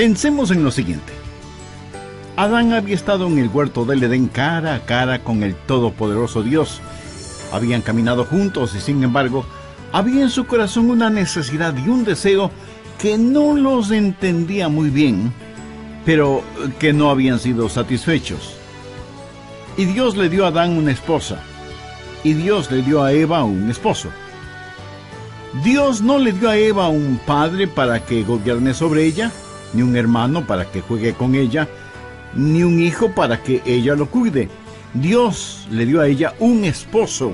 Pensemos en lo siguiente. Adán había estado en el huerto del Edén cara a cara con el todopoderoso Dios. Habían caminado juntos y sin embargo, había en su corazón una necesidad y un deseo que no los entendía muy bien, pero que no habían sido satisfechos. Y Dios le dio a Adán una esposa, y Dios le dio a Eva un esposo. Dios no le dio a Eva un padre para que gobierne sobre ella, ni un hermano para que juegue con ella, ni un hijo para que ella lo cuide. Dios le dio a ella un esposo.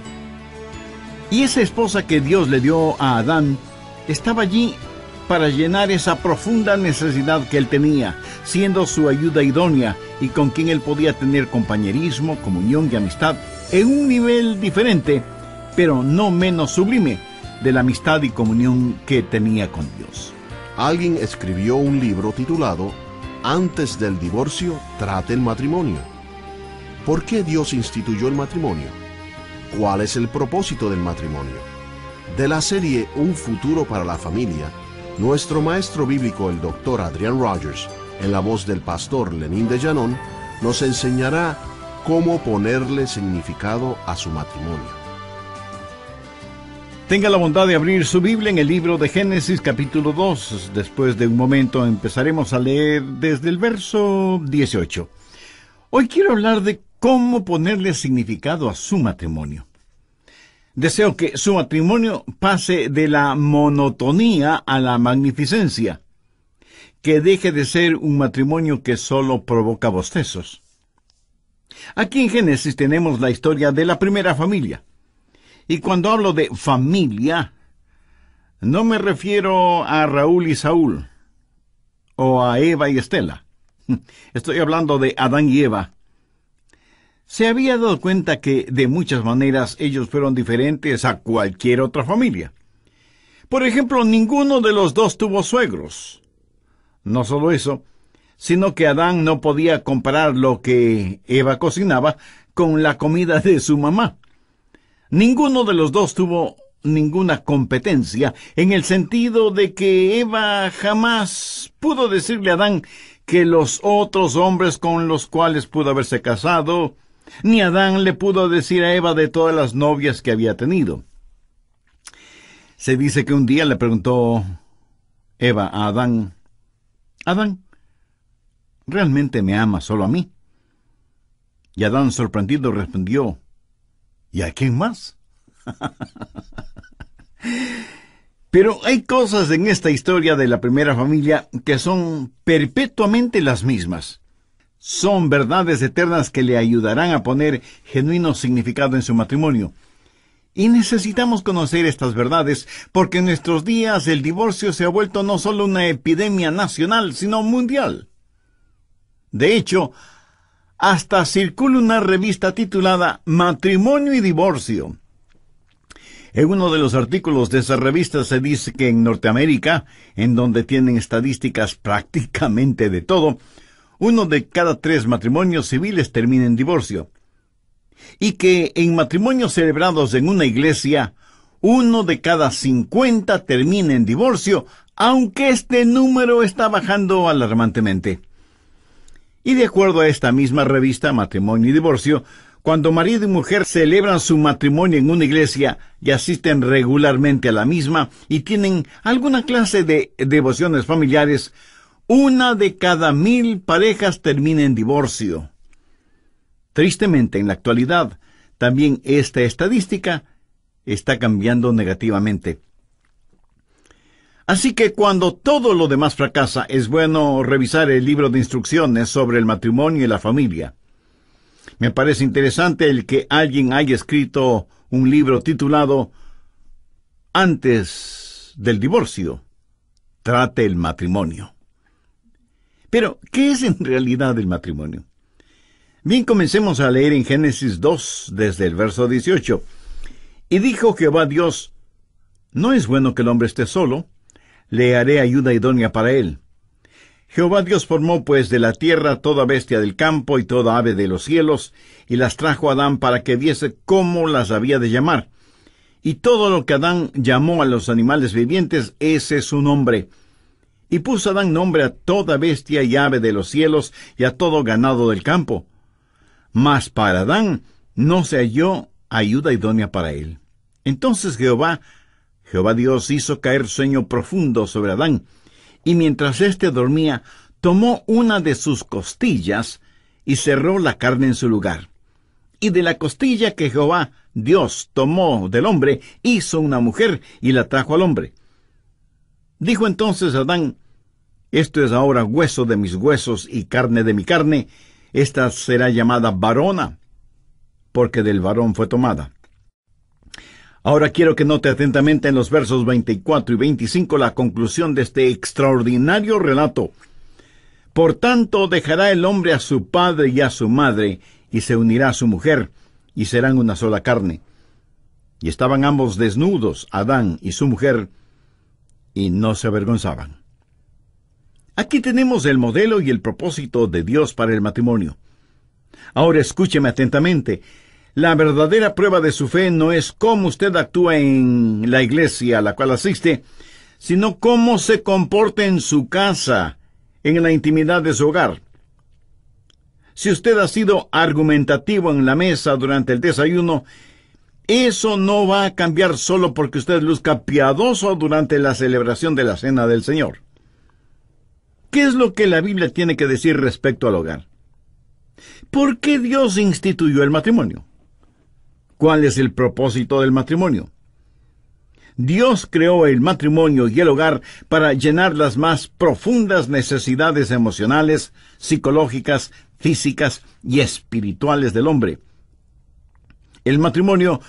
Y esa esposa que Dios le dio a Adán estaba allí para llenar esa profunda necesidad que él tenía, siendo su ayuda idónea y con quien él podía tener compañerismo, comunión y amistad en un nivel diferente, pero no menos sublime, de la amistad y comunión que tenía con Dios alguien escribió un libro titulado Antes del divorcio, trate el matrimonio. ¿Por qué Dios instituyó el matrimonio? ¿Cuál es el propósito del matrimonio? De la serie Un futuro para la familia, nuestro maestro bíblico, el doctor Adrian Rogers, en la voz del pastor Lenín de Llanón, nos enseñará cómo ponerle significado a su matrimonio. Tenga la bondad de abrir su Biblia en el libro de Génesis capítulo 2. Después de un momento empezaremos a leer desde el verso 18. Hoy quiero hablar de cómo ponerle significado a su matrimonio. Deseo que su matrimonio pase de la monotonía a la magnificencia, que deje de ser un matrimonio que solo provoca bostezos. Aquí en Génesis tenemos la historia de la primera familia. Y cuando hablo de familia, no me refiero a Raúl y Saúl, o a Eva y Estela. Estoy hablando de Adán y Eva. Se había dado cuenta que de muchas maneras ellos fueron diferentes a cualquier otra familia. Por ejemplo, ninguno de los dos tuvo suegros. No solo eso, sino que Adán no podía comparar lo que Eva cocinaba con la comida de su mamá. Ninguno de los dos tuvo ninguna competencia, en el sentido de que Eva jamás pudo decirle a Adán que los otros hombres con los cuales pudo haberse casado, ni Adán le pudo decir a Eva de todas las novias que había tenido. Se dice que un día le preguntó Eva a Adán, Adán, ¿realmente me ama solo a mí? Y Adán sorprendido respondió, ¿Y a quién más? Pero hay cosas en esta historia de la primera familia que son perpetuamente las mismas. Son verdades eternas que le ayudarán a poner genuino significado en su matrimonio. Y necesitamos conocer estas verdades porque en nuestros días el divorcio se ha vuelto no solo una epidemia nacional, sino mundial. De hecho, hasta circula una revista titulada Matrimonio y Divorcio. En uno de los artículos de esa revista se dice que en Norteamérica, en donde tienen estadísticas prácticamente de todo, uno de cada tres matrimonios civiles termina en divorcio. Y que en matrimonios celebrados en una iglesia, uno de cada cincuenta termina en divorcio, aunque este número está bajando alarmantemente. Y de acuerdo a esta misma revista, Matrimonio y Divorcio, cuando marido y mujer celebran su matrimonio en una iglesia y asisten regularmente a la misma y tienen alguna clase de devociones familiares, una de cada mil parejas termina en divorcio. Tristemente, en la actualidad, también esta estadística está cambiando negativamente. Así que cuando todo lo demás fracasa, es bueno revisar el libro de instrucciones sobre el matrimonio y la familia. Me parece interesante el que alguien haya escrito un libro titulado Antes del divorcio. Trate el matrimonio. Pero, ¿qué es en realidad el matrimonio? Bien, comencemos a leer en Génesis 2 desde el verso 18. Y dijo Jehová Dios, No es bueno que el hombre esté solo, le haré ayuda idónea para él. Jehová Dios formó pues de la tierra toda bestia del campo y toda ave de los cielos, y las trajo a Adán para que viese cómo las había de llamar. Y todo lo que Adán llamó a los animales vivientes, ese es su nombre. Y puso Adán nombre a toda bestia y ave de los cielos y a todo ganado del campo. Mas para Adán no se halló ayuda idónea para él. Entonces Jehová Jehová Dios hizo caer sueño profundo sobre Adán, y mientras éste dormía, tomó una de sus costillas y cerró la carne en su lugar. Y de la costilla que Jehová Dios tomó del hombre, hizo una mujer y la trajo al hombre. Dijo entonces Adán, Esto es ahora hueso de mis huesos y carne de mi carne, esta será llamada varona, porque del varón fue tomada. Ahora quiero que note atentamente en los versos 24 y 25 la conclusión de este extraordinario relato. Por tanto, dejará el hombre a su padre y a su madre, y se unirá a su mujer, y serán una sola carne. Y estaban ambos desnudos, Adán y su mujer, y no se avergonzaban. Aquí tenemos el modelo y el propósito de Dios para el matrimonio. Ahora escúcheme atentamente. La verdadera prueba de su fe no es cómo usted actúa en la iglesia a la cual asiste, sino cómo se comporta en su casa, en la intimidad de su hogar. Si usted ha sido argumentativo en la mesa durante el desayuno, eso no va a cambiar solo porque usted luzca piadoso durante la celebración de la cena del Señor. ¿Qué es lo que la Biblia tiene que decir respecto al hogar? ¿Por qué Dios instituyó el matrimonio? ¿Cuál es el propósito del matrimonio? Dios creó el matrimonio y el hogar para llenar las más profundas necesidades emocionales, psicológicas, físicas y espirituales del hombre. El matrimonio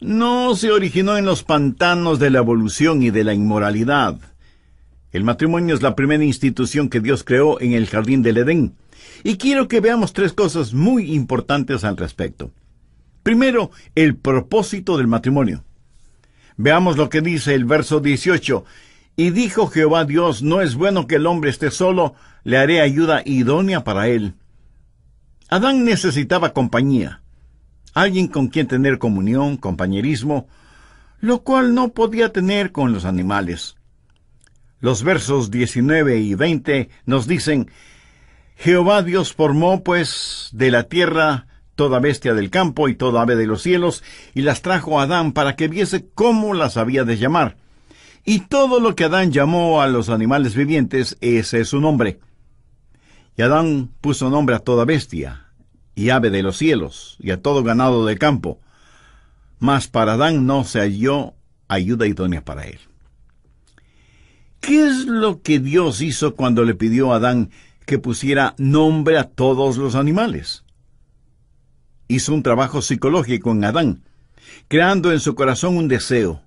no se originó en los pantanos de la evolución y de la inmoralidad. El matrimonio es la primera institución que Dios creó en el jardín del Edén. Y quiero que veamos tres cosas muy importantes al respecto. Primero, el propósito del matrimonio. Veamos lo que dice el verso 18. Y dijo Jehová Dios, no es bueno que el hombre esté solo, le haré ayuda idónea para él. Adán necesitaba compañía, alguien con quien tener comunión, compañerismo, lo cual no podía tener con los animales. Los versos 19 y 20 nos dicen, Jehová Dios formó pues de la tierra toda bestia del campo y toda ave de los cielos, y las trajo a Adán para que viese cómo las había de llamar. Y todo lo que Adán llamó a los animales vivientes, ese es su nombre. Y Adán puso nombre a toda bestia, y ave de los cielos, y a todo ganado del campo. Mas para Adán no se halló ayuda idónea para él. ¿Qué es lo que Dios hizo cuando le pidió a Adán que pusiera nombre a todos los animales? hizo un trabajo psicológico en Adán, creando en su corazón un deseo.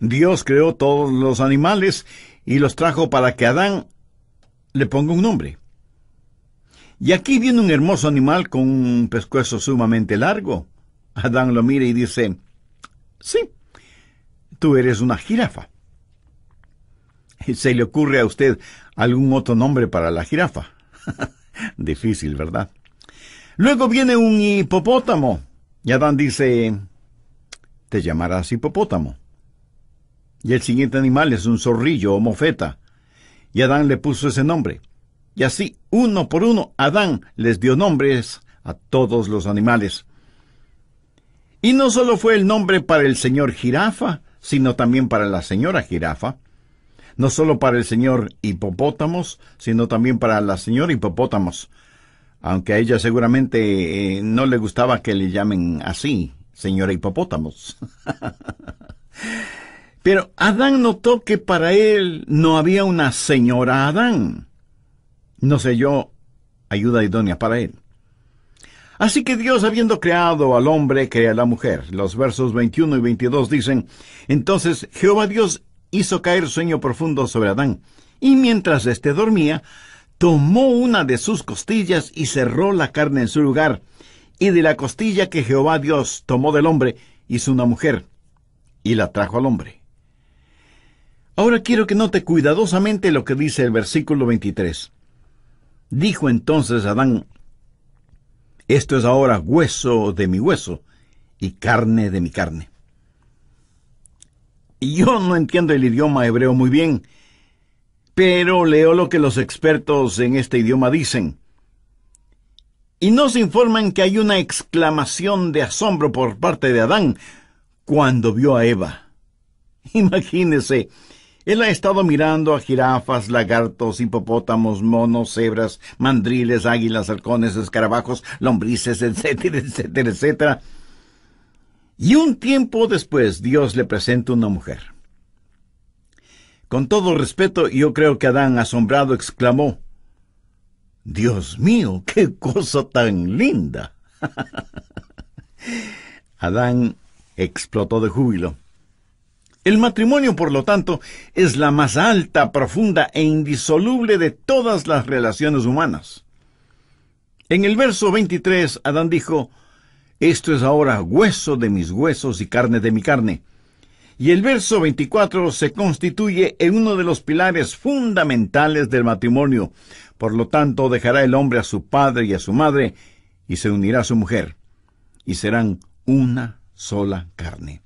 Dios creó todos los animales y los trajo para que Adán le ponga un nombre. Y aquí viene un hermoso animal con un pescuezo sumamente largo. Adán lo mira y dice, sí, tú eres una jirafa. ¿Se le ocurre a usted algún otro nombre para la jirafa? Difícil, ¿verdad? Luego viene un hipopótamo. Y Adán dice, te llamarás hipopótamo. Y el siguiente animal es un zorrillo o mofeta. Y Adán le puso ese nombre. Y así, uno por uno, Adán les dio nombres a todos los animales. Y no solo fue el nombre para el señor jirafa, sino también para la señora jirafa. No solo para el señor hipopótamos, sino también para la señora hipopótamos aunque a ella seguramente eh, no le gustaba que le llamen así, señora hipopótamos. Pero Adán notó que para él no había una señora Adán. No sé yo, ayuda idónea para él. Así que Dios, habiendo creado al hombre, crea a la mujer. Los versos 21 y 22 dicen, Entonces Jehová Dios hizo caer sueño profundo sobre Adán, y mientras éste dormía, tomó una de sus costillas y cerró la carne en su lugar, y de la costilla que Jehová Dios tomó del hombre, hizo una mujer, y la trajo al hombre. Ahora quiero que note cuidadosamente lo que dice el versículo 23. Dijo entonces Adán, esto es ahora hueso de mi hueso y carne de mi carne. Yo no entiendo el idioma hebreo muy bien, pero leo lo que los expertos en este idioma dicen. Y nos informan que hay una exclamación de asombro por parte de Adán cuando vio a Eva. Imagínese, él ha estado mirando a jirafas, lagartos, hipopótamos, monos, cebras, mandriles, águilas, halcones, escarabajos, lombrices, etcétera, etcétera, etcétera. Y un tiempo después Dios le presenta una mujer. Con todo respeto, yo creo que Adán, asombrado, exclamó, Dios mío, qué cosa tan linda. Adán explotó de júbilo. El matrimonio, por lo tanto, es la más alta, profunda e indisoluble de todas las relaciones humanas. En el verso 23, Adán dijo, Esto es ahora hueso de mis huesos y carne de mi carne y el verso 24 se constituye en uno de los pilares fundamentales del matrimonio. Por lo tanto, dejará el hombre a su padre y a su madre, y se unirá a su mujer, y serán una sola carne.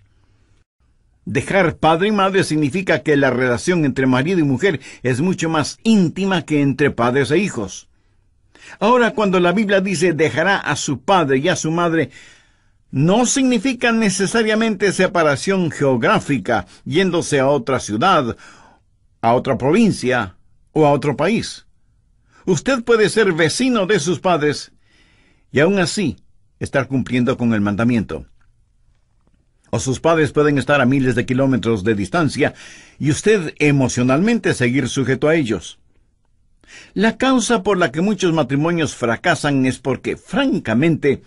Dejar padre y madre significa que la relación entre marido y mujer es mucho más íntima que entre padres e hijos. Ahora, cuando la Biblia dice dejará a su padre y a su madre, no significa necesariamente separación geográfica, yéndose a otra ciudad, a otra provincia o a otro país. Usted puede ser vecino de sus padres y aún así estar cumpliendo con el mandamiento. O sus padres pueden estar a miles de kilómetros de distancia y usted emocionalmente seguir sujeto a ellos. La causa por la que muchos matrimonios fracasan es porque, francamente,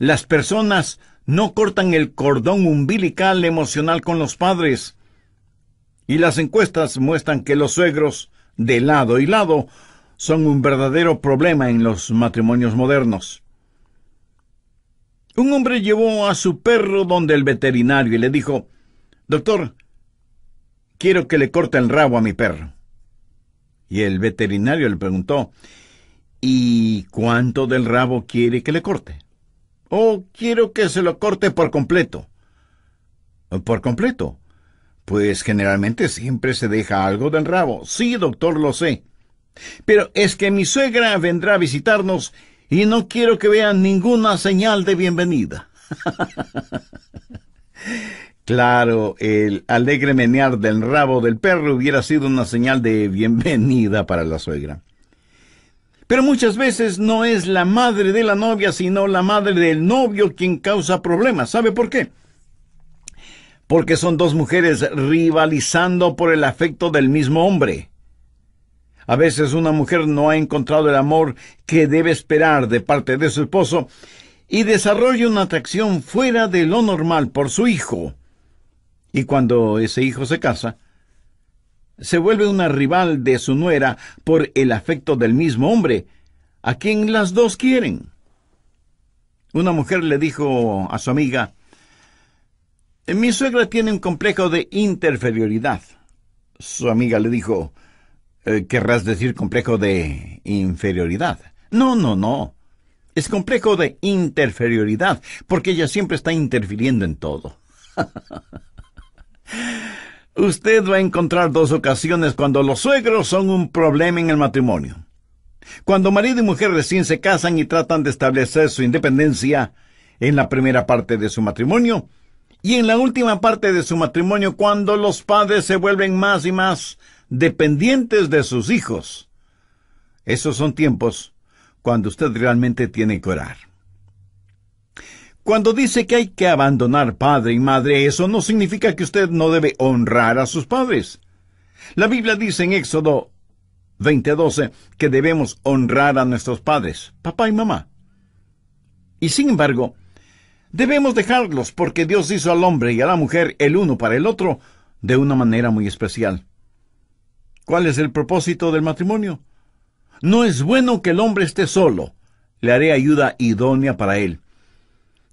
las personas no cortan el cordón umbilical emocional con los padres. Y las encuestas muestran que los suegros, de lado y lado, son un verdadero problema en los matrimonios modernos. Un hombre llevó a su perro donde el veterinario y le dijo, Doctor, quiero que le corte el rabo a mi perro. Y el veterinario le preguntó, ¿y cuánto del rabo quiere que le corte? —Oh, quiero que se lo corte por completo? ¿Por completo? Pues generalmente siempre se deja algo del rabo. Sí, doctor, lo sé. Pero es que mi suegra vendrá a visitarnos y no quiero que vea ninguna señal de bienvenida. claro, el alegre menear del rabo del perro hubiera sido una señal de bienvenida para la suegra. Pero muchas veces no es la madre de la novia, sino la madre del novio quien causa problemas. ¿Sabe por qué? Porque son dos mujeres rivalizando por el afecto del mismo hombre. A veces una mujer no ha encontrado el amor que debe esperar de parte de su esposo y desarrolla una atracción fuera de lo normal por su hijo. Y cuando ese hijo se casa, se vuelve una rival de su nuera por el afecto del mismo hombre, a quien las dos quieren. Una mujer le dijo a su amiga, mi suegra tiene un complejo de inferioridad». Su amiga le dijo, eh, ¿querrás decir complejo de inferioridad? No, no, no. Es complejo de inferioridad, porque ella siempre está interfiriendo en todo. usted va a encontrar dos ocasiones cuando los suegros son un problema en el matrimonio. Cuando marido y mujer recién se casan y tratan de establecer su independencia en la primera parte de su matrimonio, y en la última parte de su matrimonio cuando los padres se vuelven más y más dependientes de sus hijos. Esos son tiempos cuando usted realmente tiene que orar. Cuando dice que hay que abandonar padre y madre, eso no significa que usted no debe honrar a sus padres. La Biblia dice en Éxodo 20:12 que debemos honrar a nuestros padres, papá y mamá. Y sin embargo, debemos dejarlos porque Dios hizo al hombre y a la mujer el uno para el otro de una manera muy especial. ¿Cuál es el propósito del matrimonio? No es bueno que el hombre esté solo. Le haré ayuda idónea para él.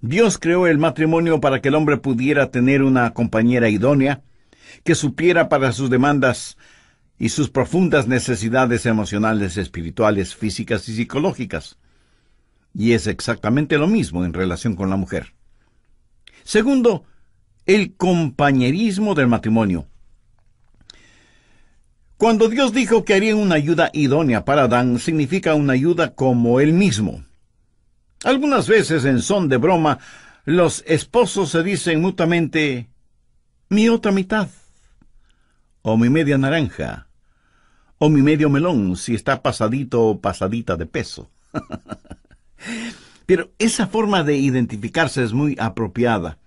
Dios creó el matrimonio para que el hombre pudiera tener una compañera idónea, que supiera para sus demandas y sus profundas necesidades emocionales, espirituales, físicas y psicológicas. Y es exactamente lo mismo en relación con la mujer. Segundo, el compañerismo del matrimonio. Cuando Dios dijo que haría una ayuda idónea para Adán, significa una ayuda como él mismo. Algunas veces, en son de broma, los esposos se dicen mutuamente mi otra mitad, o mi media naranja, o mi medio melón si está pasadito o pasadita de peso. Pero esa forma de identificarse es muy apropiada.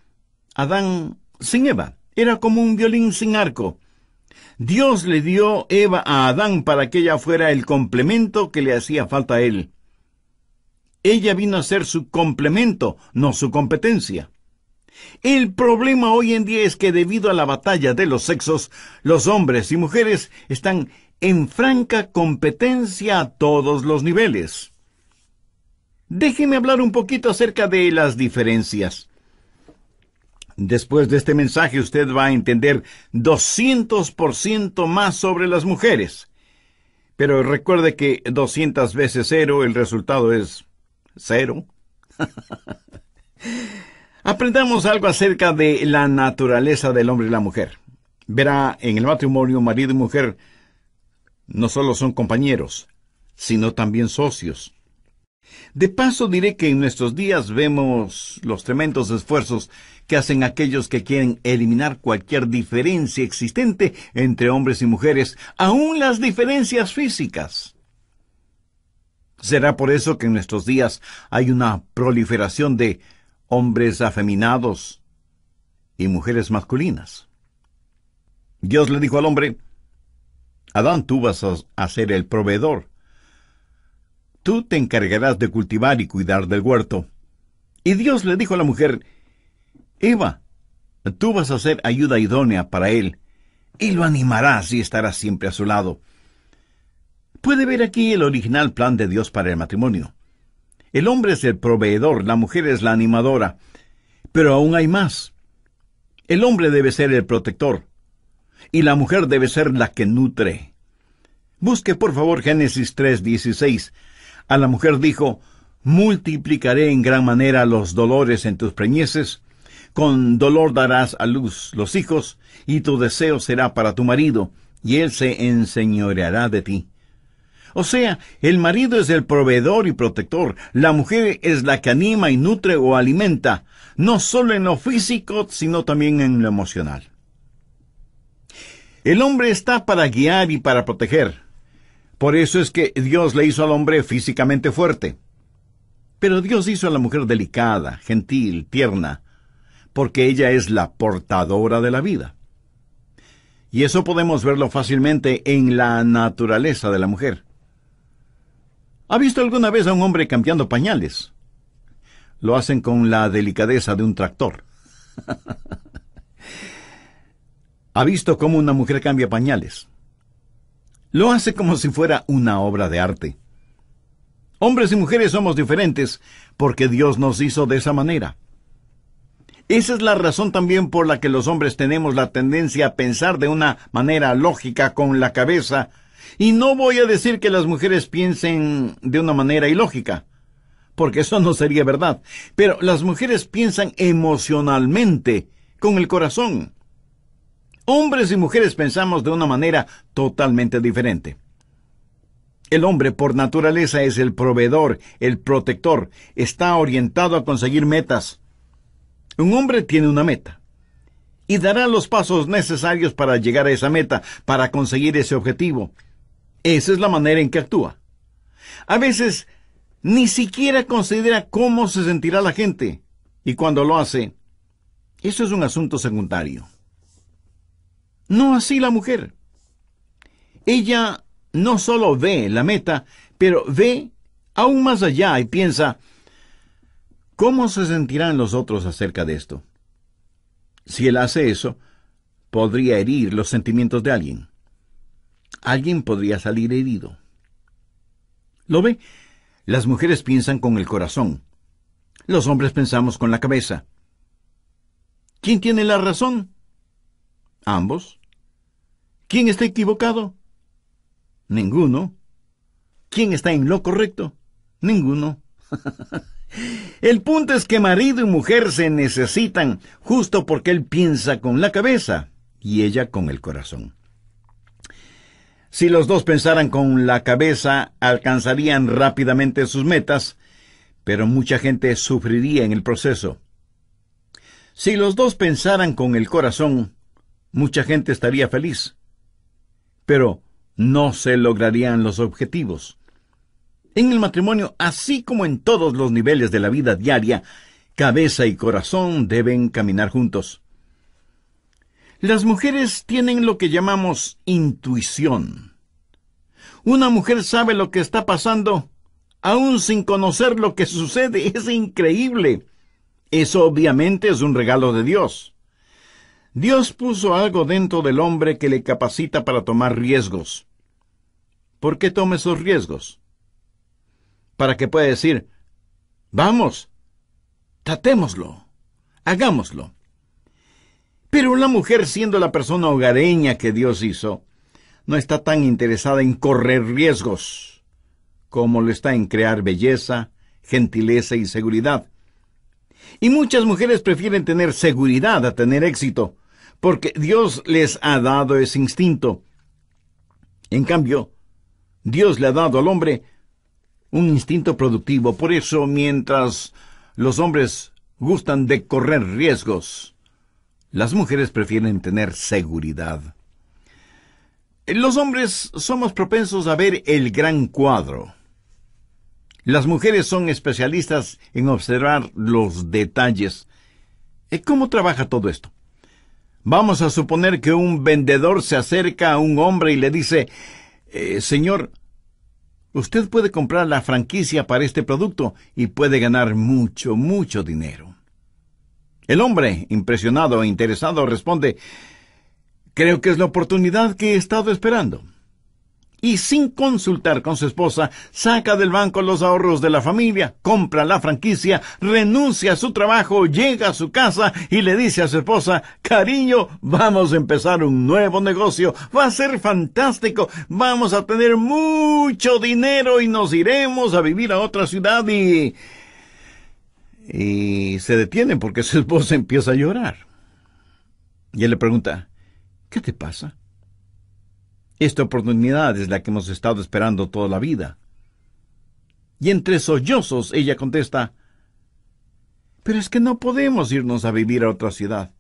Adán sin Eva era como un violín sin arco. Dios le dio Eva a Adán para que ella fuera el complemento que le hacía falta a él. Ella vino a ser su complemento, no su competencia. El problema hoy en día es que debido a la batalla de los sexos, los hombres y mujeres están en franca competencia a todos los niveles. Déjeme hablar un poquito acerca de las diferencias. Después de este mensaje usted va a entender 200% más sobre las mujeres. Pero recuerde que 200 veces cero el resultado es cero. Aprendamos algo acerca de la naturaleza del hombre y la mujer. Verá, en el matrimonio marido y mujer no solo son compañeros, sino también socios. De paso diré que en nuestros días vemos los tremendos esfuerzos que hacen aquellos que quieren eliminar cualquier diferencia existente entre hombres y mujeres, aun las diferencias físicas. Será por eso que en nuestros días hay una proliferación de hombres afeminados y mujeres masculinas. Dios le dijo al hombre, Adán, tú vas a ser el proveedor. Tú te encargarás de cultivar y cuidar del huerto. Y Dios le dijo a la mujer, Eva, tú vas a ser ayuda idónea para él, y lo animarás y estarás siempre a su lado. Puede ver aquí el original plan de Dios para el matrimonio. El hombre es el proveedor, la mujer es la animadora. Pero aún hay más. El hombre debe ser el protector y la mujer debe ser la que nutre. Busque por favor Génesis 3:16. A la mujer dijo, multiplicaré en gran manera los dolores en tus preñeces, con dolor darás a luz los hijos, y tu deseo será para tu marido, y él se enseñoreará de ti. O sea, el marido es el proveedor y protector, la mujer es la que anima y nutre o alimenta, no solo en lo físico, sino también en lo emocional. El hombre está para guiar y para proteger. Por eso es que Dios le hizo al hombre físicamente fuerte. Pero Dios hizo a la mujer delicada, gentil, tierna, porque ella es la portadora de la vida. Y eso podemos verlo fácilmente en la naturaleza de la mujer. ¿Ha visto alguna vez a un hombre cambiando pañales? Lo hacen con la delicadeza de un tractor. ¿Ha visto cómo una mujer cambia pañales? Lo hace como si fuera una obra de arte. Hombres y mujeres somos diferentes porque Dios nos hizo de esa manera. Esa es la razón también por la que los hombres tenemos la tendencia a pensar de una manera lógica con la cabeza y no voy a decir que las mujeres piensen de una manera ilógica, porque eso no sería verdad. Pero las mujeres piensan emocionalmente, con el corazón. Hombres y mujeres pensamos de una manera totalmente diferente. El hombre por naturaleza es el proveedor, el protector, está orientado a conseguir metas. Un hombre tiene una meta y dará los pasos necesarios para llegar a esa meta, para conseguir ese objetivo. Esa es la manera en que actúa. A veces ni siquiera considera cómo se sentirá la gente y cuando lo hace, eso es un asunto secundario. No así la mujer. Ella no solo ve la meta, pero ve aún más allá y piensa, ¿cómo se sentirán los otros acerca de esto? Si él hace eso, podría herir los sentimientos de alguien alguien podría salir herido. ¿Lo ve? Las mujeres piensan con el corazón. Los hombres pensamos con la cabeza. ¿Quién tiene la razón? Ambos. ¿Quién está equivocado? Ninguno. ¿Quién está en lo correcto? Ninguno. el punto es que marido y mujer se necesitan justo porque él piensa con la cabeza y ella con el corazón. Si los dos pensaran con la cabeza, alcanzarían rápidamente sus metas, pero mucha gente sufriría en el proceso. Si los dos pensaran con el corazón, mucha gente estaría feliz, pero no se lograrían los objetivos. En el matrimonio, así como en todos los niveles de la vida diaria, cabeza y corazón deben caminar juntos. Las mujeres tienen lo que llamamos intuición. Una mujer sabe lo que está pasando aún sin conocer lo que sucede. Es increíble. Eso obviamente es un regalo de Dios. Dios puso algo dentro del hombre que le capacita para tomar riesgos. ¿Por qué toma esos riesgos? Para que pueda decir, vamos, tratémoslo, hagámoslo. Pero la mujer, siendo la persona hogareña que Dios hizo, no está tan interesada en correr riesgos como lo está en crear belleza, gentileza y seguridad. Y muchas mujeres prefieren tener seguridad a tener éxito, porque Dios les ha dado ese instinto. En cambio, Dios le ha dado al hombre un instinto productivo. Por eso, mientras los hombres gustan de correr riesgos, las mujeres prefieren tener seguridad. Eh, los hombres somos propensos a ver el gran cuadro. Las mujeres son especialistas en observar los detalles. Eh, ¿Cómo trabaja todo esto? Vamos a suponer que un vendedor se acerca a un hombre y le dice, eh, Señor, usted puede comprar la franquicia para este producto y puede ganar mucho, mucho dinero. El hombre, impresionado e interesado, responde, Creo que es la oportunidad que he estado esperando. Y sin consultar con su esposa, saca del banco los ahorros de la familia, compra la franquicia, renuncia a su trabajo, llega a su casa y le dice a su esposa, cariño, vamos a empezar un nuevo negocio, va a ser fantástico, vamos a tener mucho dinero y nos iremos a vivir a otra ciudad y y se detienen porque su esposa empieza a llorar. Y él le pregunta, ¿qué te pasa? Esta oportunidad es la que hemos estado esperando toda la vida. Y entre sollozos ella contesta, pero es que no podemos irnos a vivir a otra ciudad.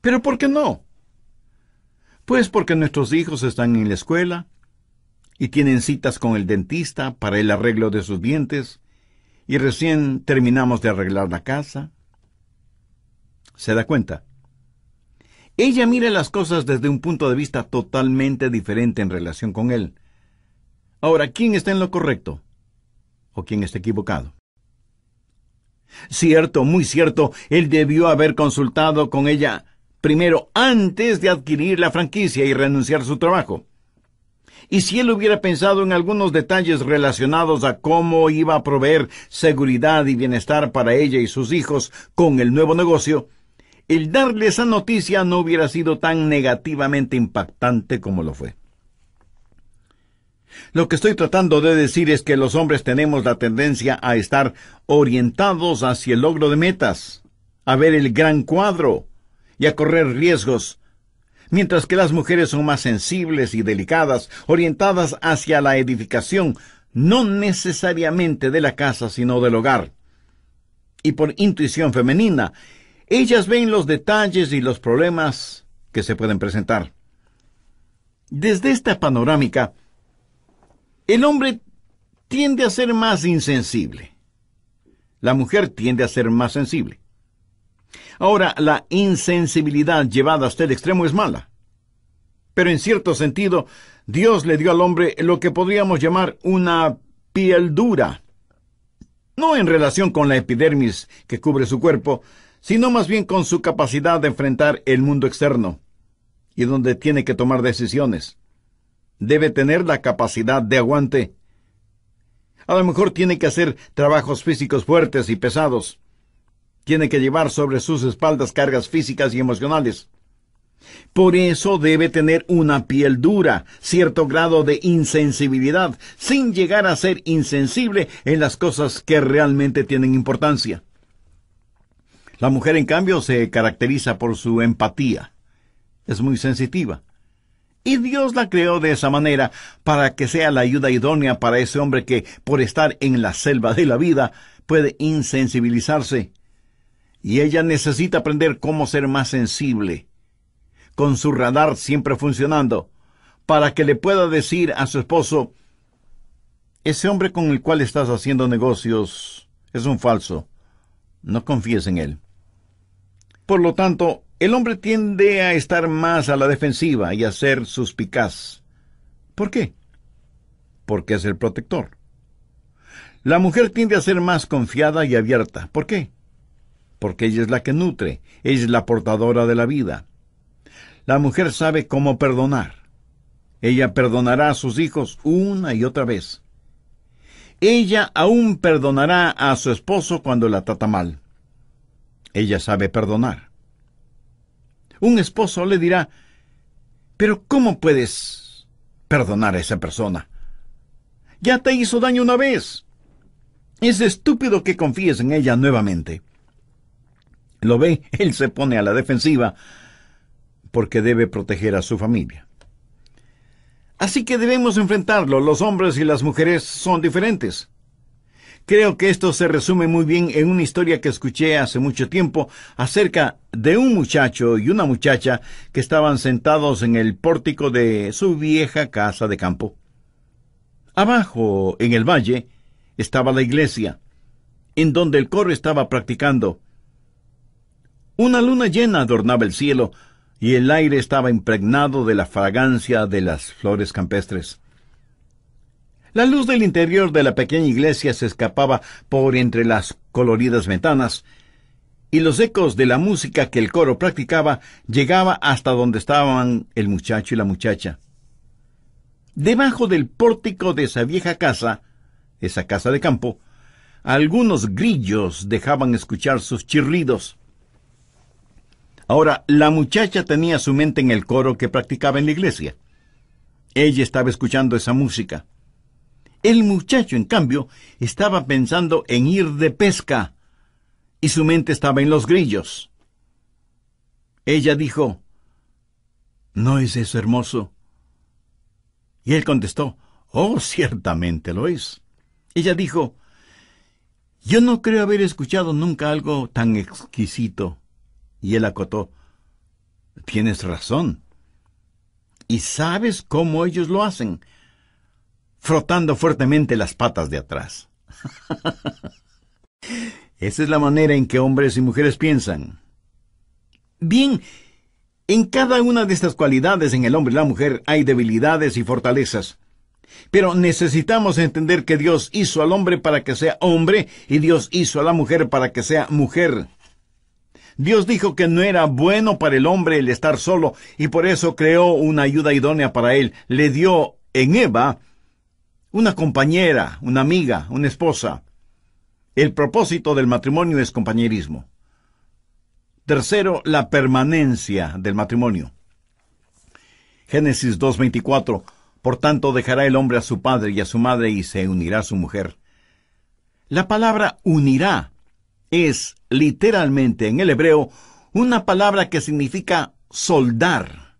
¿Pero por qué no? Pues porque nuestros hijos están en la escuela y tienen citas con el dentista para el arreglo de sus dientes y recién terminamos de arreglar la casa. ¿Se da cuenta? Ella mira las cosas desde un punto de vista totalmente diferente en relación con él. Ahora, ¿quién está en lo correcto? ¿O quién está equivocado? Cierto, muy cierto, él debió haber consultado con ella primero antes de adquirir la franquicia y renunciar a su trabajo. Y si él hubiera pensado en algunos detalles relacionados a cómo iba a proveer seguridad y bienestar para ella y sus hijos con el nuevo negocio, el darle esa noticia no hubiera sido tan negativamente impactante como lo fue. Lo que estoy tratando de decir es que los hombres tenemos la tendencia a estar orientados hacia el logro de metas, a ver el gran cuadro y a correr riesgos mientras que las mujeres son más sensibles y delicadas, orientadas hacia la edificación, no necesariamente de la casa, sino del hogar. Y por intuición femenina, ellas ven los detalles y los problemas que se pueden presentar. Desde esta panorámica, el hombre tiende a ser más insensible. La mujer tiende a ser más sensible. Ahora, la insensibilidad llevada hasta el extremo es mala. Pero en cierto sentido, Dios le dio al hombre lo que podríamos llamar una piel dura. No en relación con la epidermis que cubre su cuerpo, sino más bien con su capacidad de enfrentar el mundo externo y donde tiene que tomar decisiones. Debe tener la capacidad de aguante. A lo mejor tiene que hacer trabajos físicos fuertes y pesados tiene que llevar sobre sus espaldas cargas físicas y emocionales. Por eso debe tener una piel dura, cierto grado de insensibilidad, sin llegar a ser insensible en las cosas que realmente tienen importancia. La mujer, en cambio, se caracteriza por su empatía. Es muy sensitiva. Y Dios la creó de esa manera para que sea la ayuda idónea para ese hombre que, por estar en la selva de la vida, puede insensibilizarse y ella necesita aprender cómo ser más sensible, con su radar siempre funcionando, para que le pueda decir a su esposo, ese hombre con el cual estás haciendo negocios es un falso, no confíes en él. Por lo tanto, el hombre tiende a estar más a la defensiva y a ser suspicaz. ¿Por qué? Porque es el protector. La mujer tiende a ser más confiada y abierta. ¿Por qué? porque ella es la que nutre, ella es la portadora de la vida. La mujer sabe cómo perdonar. Ella perdonará a sus hijos una y otra vez. Ella aún perdonará a su esposo cuando la trata mal. Ella sabe perdonar. Un esposo le dirá, pero ¿cómo puedes perdonar a esa persona? Ya te hizo daño una vez. Es estúpido que confíes en ella nuevamente. Lo ve, él se pone a la defensiva porque debe proteger a su familia. Así que debemos enfrentarlo. Los hombres y las mujeres son diferentes. Creo que esto se resume muy bien en una historia que escuché hace mucho tiempo acerca de un muchacho y una muchacha que estaban sentados en el pórtico de su vieja casa de campo. Abajo, en el valle, estaba la iglesia, en donde el coro estaba practicando. Una luna llena adornaba el cielo y el aire estaba impregnado de la fragancia de las flores campestres. La luz del interior de la pequeña iglesia se escapaba por entre las coloridas ventanas, y los ecos de la música que el coro practicaba llegaba hasta donde estaban el muchacho y la muchacha. Debajo del pórtico de esa vieja casa, esa casa de campo, algunos grillos dejaban escuchar sus chirridos. Ahora, la muchacha tenía su mente en el coro que practicaba en la iglesia. Ella estaba escuchando esa música. El muchacho, en cambio, estaba pensando en ir de pesca y su mente estaba en los grillos. Ella dijo, ¿No es eso hermoso? Y él contestó, Oh, ciertamente lo es. Ella dijo, Yo no creo haber escuchado nunca algo tan exquisito. Y él acotó, tienes razón. Y sabes cómo ellos lo hacen, frotando fuertemente las patas de atrás. Esa es la manera en que hombres y mujeres piensan. Bien, en cada una de estas cualidades en el hombre y la mujer hay debilidades y fortalezas. Pero necesitamos entender que Dios hizo al hombre para que sea hombre y Dios hizo a la mujer para que sea mujer. Dios dijo que no era bueno para el hombre el estar solo y por eso creó una ayuda idónea para él. Le dio en Eva una compañera, una amiga, una esposa. El propósito del matrimonio es compañerismo. Tercero, la permanencia del matrimonio. Génesis 2.24. Por tanto, dejará el hombre a su padre y a su madre y se unirá a su mujer. La palabra unirá es literalmente en el hebreo una palabra que significa soldar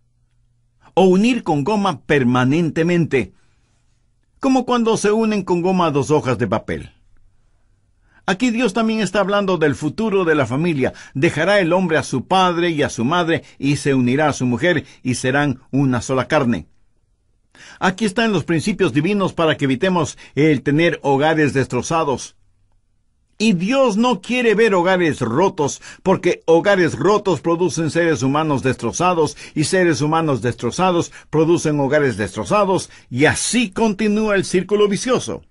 o unir con goma permanentemente, como cuando se unen con goma dos hojas de papel. Aquí Dios también está hablando del futuro de la familia. Dejará el hombre a su padre y a su madre y se unirá a su mujer y serán una sola carne. Aquí están los principios divinos para que evitemos el tener hogares destrozados, y Dios no quiere ver hogares rotos, porque hogares rotos producen seres humanos destrozados y seres humanos destrozados producen hogares destrozados y así continúa el círculo vicioso.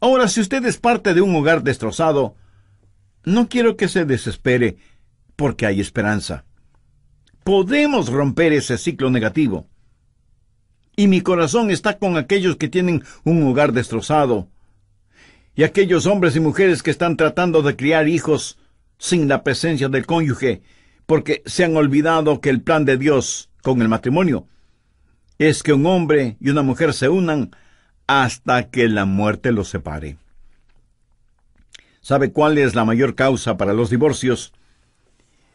Ahora, si usted es parte de un hogar destrozado, no quiero que se desespere, porque hay esperanza. Podemos romper ese ciclo negativo. Y mi corazón está con aquellos que tienen un hogar destrozado y aquellos hombres y mujeres que están tratando de criar hijos sin la presencia del cónyuge, porque se han olvidado que el plan de Dios con el matrimonio es que un hombre y una mujer se unan hasta que la muerte los separe. ¿Sabe cuál es la mayor causa para los divorcios?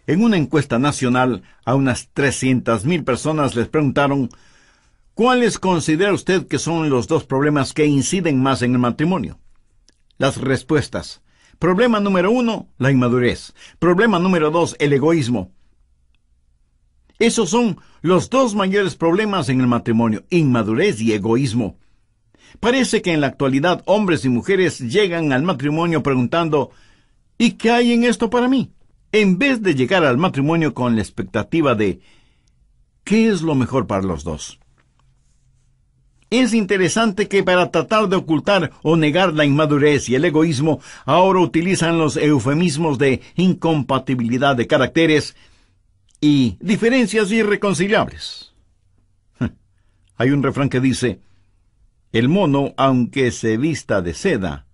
En una encuesta nacional a unas 300.000 personas les preguntaron ¿Cuáles considera usted que son los dos problemas que inciden más en el matrimonio? Las respuestas. Problema número uno, la inmadurez. Problema número dos, el egoísmo. Esos son los dos mayores problemas en el matrimonio, inmadurez y egoísmo. Parece que en la actualidad hombres y mujeres llegan al matrimonio preguntando ¿Y qué hay en esto para mí? En vez de llegar al matrimonio con la expectativa de ¿qué es lo mejor para los dos? Es interesante que para tratar de ocultar o negar la inmadurez y el egoísmo, ahora utilizan los eufemismos de incompatibilidad de caracteres y diferencias irreconciliables. Hay un refrán que dice, el mono, aunque se vista de seda,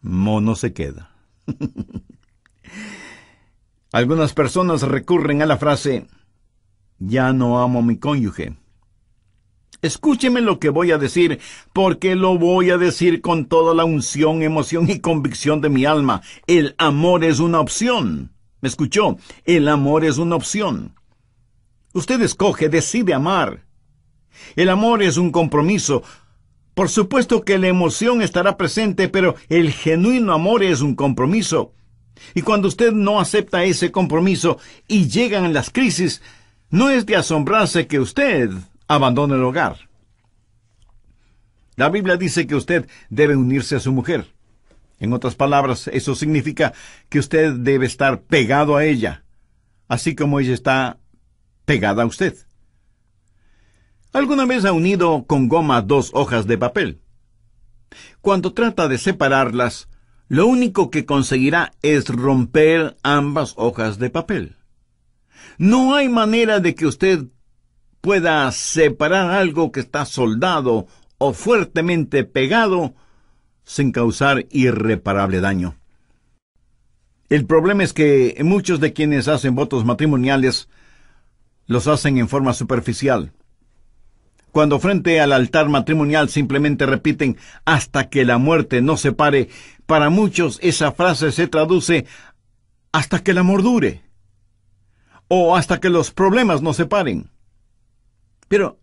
mono se queda. Algunas personas recurren a la frase, ya no amo a mi cónyuge Escúcheme lo que voy a decir, porque lo voy a decir con toda la unción, emoción y convicción de mi alma. El amor es una opción. ¿Me escuchó? El amor es una opción. Usted escoge, decide amar. El amor es un compromiso. Por supuesto que la emoción estará presente, pero el genuino amor es un compromiso. Y cuando usted no acepta ese compromiso y llegan las crisis, no es de asombrarse que usted abandone el hogar. La Biblia dice que usted debe unirse a su mujer. En otras palabras, eso significa que usted debe estar pegado a ella, así como ella está pegada a usted. ¿Alguna vez ha unido con goma dos hojas de papel? Cuando trata de separarlas, lo único que conseguirá es romper ambas hojas de papel. No hay manera de que usted pueda separar algo que está soldado o fuertemente pegado sin causar irreparable daño. El problema es que muchos de quienes hacen votos matrimoniales los hacen en forma superficial. Cuando frente al altar matrimonial simplemente repiten hasta que la muerte se separe, para muchos esa frase se traduce hasta que el amor dure o hasta que los problemas se separen. Pero,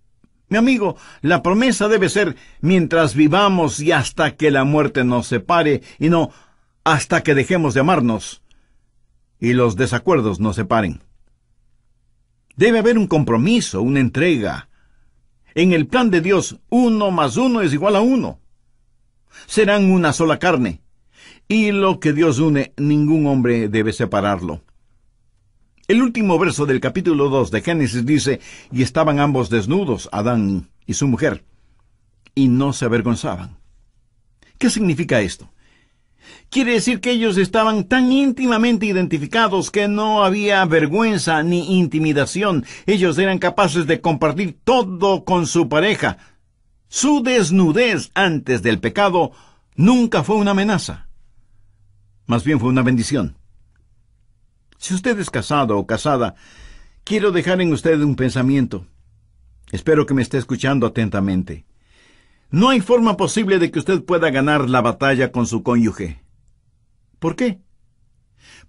mi amigo, la promesa debe ser mientras vivamos y hasta que la muerte nos separe, y no hasta que dejemos de amarnos y los desacuerdos nos separen. Debe haber un compromiso, una entrega. En el plan de Dios, uno más uno es igual a uno. Serán una sola carne. Y lo que Dios une, ningún hombre debe separarlo. El último verso del capítulo 2 de Génesis dice, y estaban ambos desnudos, Adán y su mujer, y no se avergonzaban. ¿Qué significa esto? Quiere decir que ellos estaban tan íntimamente identificados que no había vergüenza ni intimidación. Ellos eran capaces de compartir todo con su pareja. Su desnudez antes del pecado nunca fue una amenaza. Más bien fue una bendición. Si usted es casado o casada, quiero dejar en usted un pensamiento. Espero que me esté escuchando atentamente. No hay forma posible de que usted pueda ganar la batalla con su cónyuge. ¿Por qué?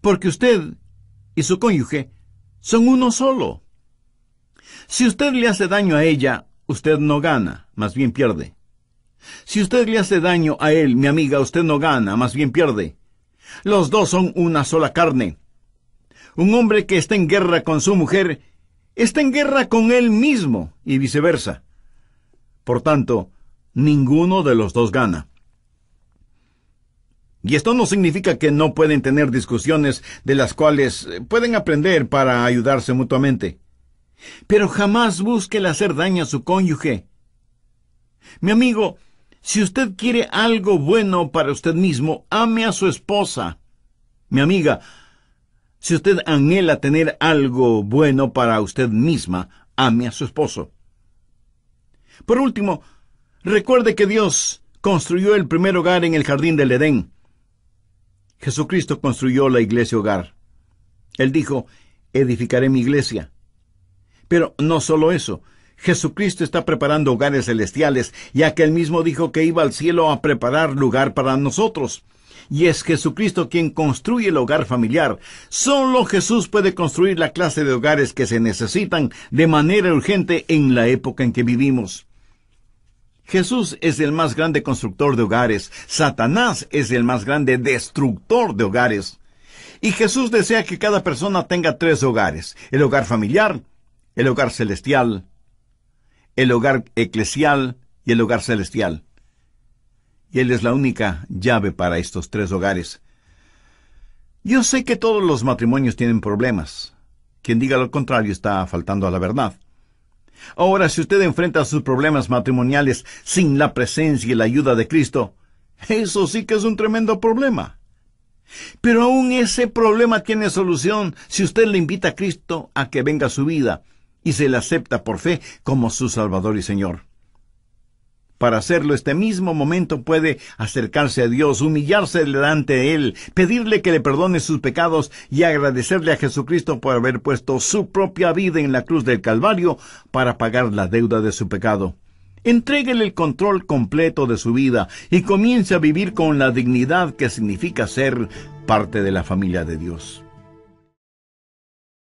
Porque usted y su cónyuge son uno solo. Si usted le hace daño a ella, usted no gana, más bien pierde. Si usted le hace daño a él, mi amiga, usted no gana, más bien pierde. Los dos son una sola carne. Un hombre que está en guerra con su mujer está en guerra con él mismo y viceversa. Por tanto, ninguno de los dos gana. Y esto no significa que no pueden tener discusiones de las cuales eh, pueden aprender para ayudarse mutuamente. Pero jamás busque hacer daño a su cónyuge. Mi amigo, si usted quiere algo bueno para usted mismo, ame a su esposa. Mi amiga, si usted anhela tener algo bueno para usted misma, ame a su esposo. Por último, recuerde que Dios construyó el primer hogar en el jardín del Edén. Jesucristo construyó la iglesia hogar. Él dijo, edificaré mi iglesia. Pero no solo eso, Jesucristo está preparando hogares celestiales, ya que él mismo dijo que iba al cielo a preparar lugar para nosotros y es Jesucristo quien construye el hogar familiar. Solo Jesús puede construir la clase de hogares que se necesitan de manera urgente en la época en que vivimos. Jesús es el más grande constructor de hogares, Satanás es el más grande destructor de hogares. Y Jesús desea que cada persona tenga tres hogares, el hogar familiar, el hogar celestial, el hogar eclesial y el hogar celestial y Él es la única llave para estos tres hogares. Yo sé que todos los matrimonios tienen problemas. Quien diga lo contrario está faltando a la verdad. Ahora, si usted enfrenta sus problemas matrimoniales sin la presencia y la ayuda de Cristo, eso sí que es un tremendo problema. Pero aún ese problema tiene solución si usted le invita a Cristo a que venga a su vida y se le acepta por fe como su Salvador y Señor. Para hacerlo, este mismo momento puede acercarse a Dios, humillarse delante de Él, pedirle que le perdone sus pecados y agradecerle a Jesucristo por haber puesto su propia vida en la cruz del Calvario para pagar la deuda de su pecado. Entréguele el control completo de su vida y comience a vivir con la dignidad que significa ser parte de la familia de Dios.